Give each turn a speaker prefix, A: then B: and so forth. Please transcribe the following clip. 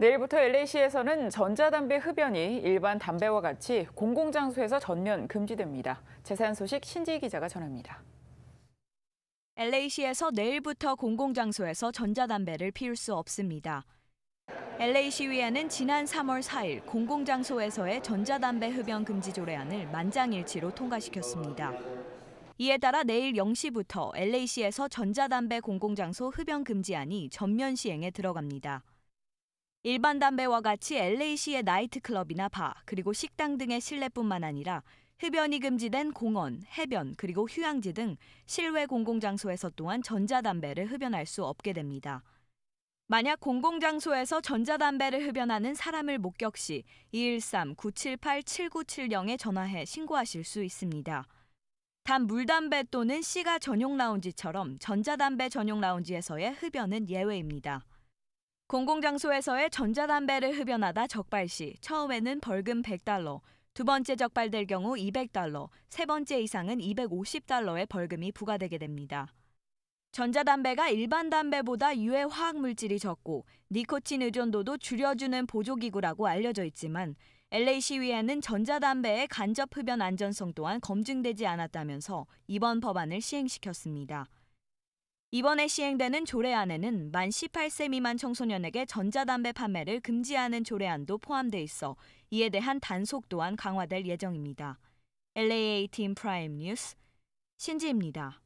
A: 내일부터 LA시에서는 전자담배 흡연이 일반 담배와 같이 공공장소에서 전면 금지됩니다. 재산 소식 신지 기자가 전합니다. LA시에서 내일부터 공공장소에서 전자담배를 피울 수 없습니다. LA 시위에는 지난 3월 4일 공공장소에서의 전자담배 흡연 금지 조례안을 만장일치로 통과시켰습니다. 이에 따라 내일 0시부터 LA시에서 전자담배 공공장소 흡연 금지안이 전면 시행에 들어갑니다. 일반 담배와 같이 LA시의 나이트클럽이나 바, 그리고 식당 등의 실내뿐만 아니라 흡연이 금지된 공원, 해변, 그리고 휴양지 등 실외 공공장소에서 또한 전자담배를 흡연할 수 없게 됩니다. 만약 공공장소에서 전자담배를 흡연하는 사람을 목격 시 213-978-7970에 전화해 신고하실 수 있습니다. 단 물담배 또는 씨가 전용 라운지처럼 전자담배 전용 라운지에서의 흡연은 예외입니다. 공공장소에서의 전자담배를 흡연하다 적발시 처음에는 벌금 100달러, 두 번째 적발될 경우 200달러, 세 번째 이상은 250달러의 벌금이 부과되게 됩니다. 전자담배가 일반 담배보다 유해 화학 물질이 적고 니코틴 의존도도 줄여주는 보조기구라고 알려져 있지만 LA 시위에는 전자담배의 간접 흡연 안전성 또한 검증되지 않았다면서 이번 법안을 시행시켰습니다. 이번에 시행되는 조례안에는 만 18세 미만 청소년에게 전자담배 판매를 금지하는 조례안도 포함돼 있어 이에 대한 단속 또한 강화될 예정입니다. LAA 팀 프라임 뉴스 신지입니다.